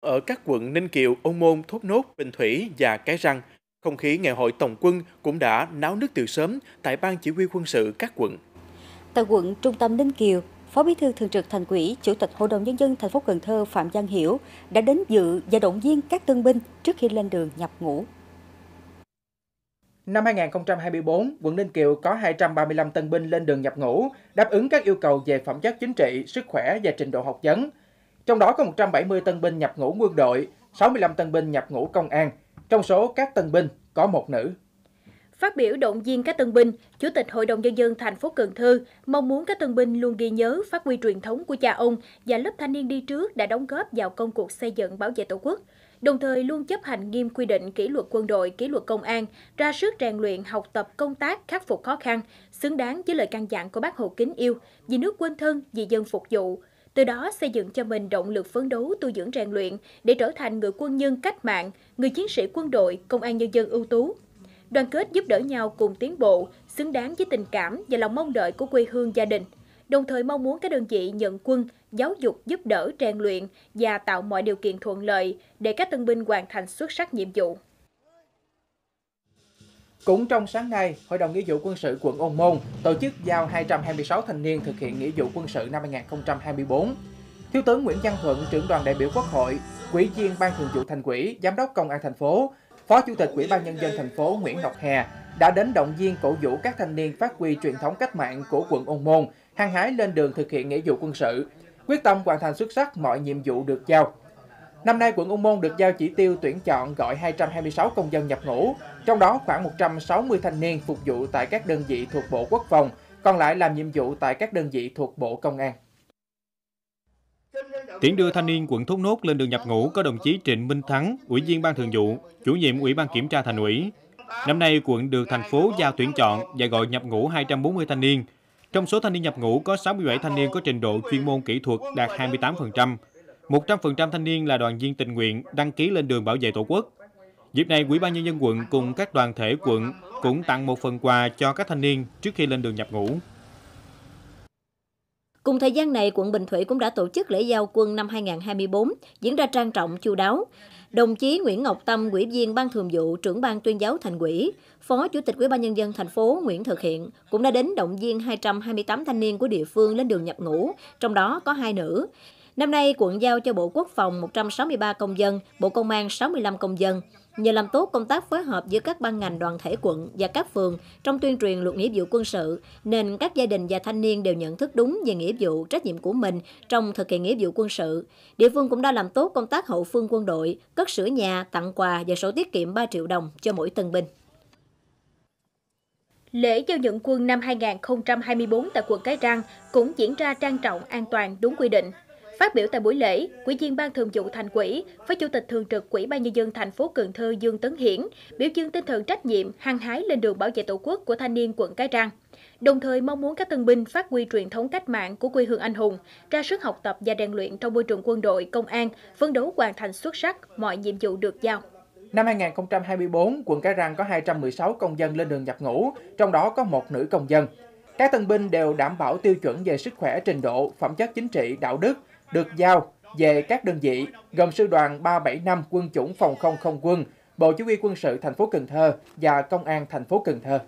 Ở các quận Ninh Kiều, Âu Môn, Thốt Nốt, Bình Thủy và Cái Răng, không khí ngày hội tổng quân cũng đã náo nước từ sớm tại Ban Chỉ huy quân sự các quận. Tại quận Trung tâm Ninh Kiều, Phó Bí thư Thường trực Thành ủy, Chủ tịch Hội đồng Nhân dân thành phố Cần Thơ Phạm Giang Hiểu đã đến dự và động viên các tân binh trước khi lên đường nhập ngũ. Năm 2024, quận Ninh Kiều có 235 tân binh lên đường nhập ngũ, đáp ứng các yêu cầu về phẩm chất chính trị, sức khỏe và trình độ học vấn. Trong đó có 170 tân binh nhập ngũ quân đội, 65 tân binh nhập ngũ công an. Trong số các tân binh có một nữ. Phát biểu động viên các tân binh, Chủ tịch Hội đồng Nhân dân thành phố Cần Thơ mong muốn các tân binh luôn ghi nhớ phát huy truyền thống của cha ông và lớp thanh niên đi trước đã đóng góp vào công cuộc xây dựng bảo vệ Tổ quốc, đồng thời luôn chấp hành nghiêm quy định kỷ luật quân đội, kỷ luật công an, ra sức rèn luyện học tập công tác khắc phục khó khăn, xứng đáng với lời căn dặn của bác Hồ kính yêu, vì nước quên thân, vì dân phục vụ, từ đó xây dựng cho mình động lực phấn đấu tu dưỡng rèn luyện để trở thành người quân nhân cách mạng, người chiến sĩ quân đội, công an nhân dân ưu tú. Đoàn kết giúp đỡ nhau cùng tiến bộ, xứng đáng với tình cảm và lòng mong đợi của quê hương gia đình. Đồng thời mong muốn các đơn vị nhận quân, giáo dục giúp đỡ rèn luyện và tạo mọi điều kiện thuận lợi để các tân binh hoàn thành xuất sắc nhiệm vụ. Cũng trong sáng nay, Hội đồng Nghĩa vụ quân sự quận Ôn Môn tổ chức giao 226 thanh niên thực hiện nghĩa vụ quân sự năm 2024. Thiếu tướng Nguyễn Văn Thuận, trưởng đoàn đại biểu Quốc hội, Quỹ viên Ban Thường vụ Thành ủy, Giám đốc Công an thành phố, Phó Chủ tịch Ủy ban nhân dân thành phố Nguyễn Ngọc Hè đã đến động viên cổ vũ các thanh niên phát huy truyền thống cách mạng của quận Ôn Môn, hăng hái lên đường thực hiện nghĩa vụ quân sự, quyết tâm hoàn thành xuất sắc mọi nhiệm vụ được giao. Năm nay, quận Ung Môn được giao chỉ tiêu tuyển chọn gọi 226 công dân nhập ngũ, trong đó khoảng 160 thanh niên phục vụ tại các đơn vị thuộc Bộ Quốc phòng, còn lại làm nhiệm vụ tại các đơn vị thuộc Bộ Công an. Tiễn đưa thanh niên quận Thốt Nốt lên đường nhập ngũ có đồng chí Trịnh Minh Thắng, Ủy viên Ban Thường vụ, Chủ nhiệm Ủy ban Kiểm tra Thành ủy. Năm nay, quận được thành phố giao tuyển chọn và gọi nhập ngũ 240 thanh niên. Trong số thanh niên nhập ngũ có 67 thanh niên có trình độ chuyên môn kỹ thuật đạt 28%, 100% thanh niên là đoàn viên tình nguyện đăng ký lên đường bảo vệ Tổ quốc. Dịp này, Ủy ban Nhân dân quận cùng các đoàn thể quận cũng tặng một phần quà cho các thanh niên trước khi lên đường nhập ngũ. Cùng thời gian này, quận Bình Thủy cũng đã tổ chức lễ giao quân năm 2024, diễn ra trang trọng chu đáo. Đồng chí Nguyễn Ngọc Tâm, ủy viên Ban Thường vụ, trưởng ban tuyên giáo thành ủy, Phó Chủ tịch Ủy ban nhân dân thành phố Nguyễn Thực Hiện cũng đã đến động viên 228 thanh niên của địa phương lên đường nhập ngũ, trong đó có hai nữ. Năm nay, quận giao cho Bộ Quốc phòng 163 công dân, Bộ Công an 65 công dân. Nhờ làm tốt công tác phối hợp giữa các ban ngành đoàn thể quận và các phường trong tuyên truyền luật nghĩa vụ quân sự, nên các gia đình và thanh niên đều nhận thức đúng về nghĩa vụ, trách nhiệm của mình trong thực hiện nghĩa vụ quân sự. Địa phương cũng đã làm tốt công tác hậu phương quân đội, cất sửa nhà, tặng quà và sổ tiết kiệm 3 triệu đồng cho mỗi tân binh. Lễ giao nhận quân năm 2024 tại quận Cái Răng cũng diễn ra trang trọng an toàn đúng quy định. Phát biểu tại buổi lễ, Ủy viên Ban Thường vụ Thành quỹ Phó Chủ tịch Thường trực quỹ ban nhân dân thành phố Cần Thơ Dương Tấn Hiển biểu dương tinh thần trách nhiệm, hăng hái lên đường bảo vệ Tổ quốc của thanh niên quận Cái Răng. Đồng thời mong muốn các tân binh phát huy truyền thống cách mạng của quê hương anh hùng, ra sức học tập và rèn luyện trong môi trường quân đội, công an, phấn đấu hoàn thành xuất sắc mọi nhiệm vụ được giao. Năm 2024, quận Cái Răng có 216 công dân lên đường nhập ngũ, trong đó có một nữ công dân. Các tân binh đều đảm bảo tiêu chuẩn về sức khỏe, trình độ, phẩm chất chính trị, đạo đức, được giao về các đơn vị gồm sư đoàn 375 quân chủng phòng không không quân, Bộ Chỉ huy quân sự thành phố Cần Thơ và Công an thành phố Cần Thơ.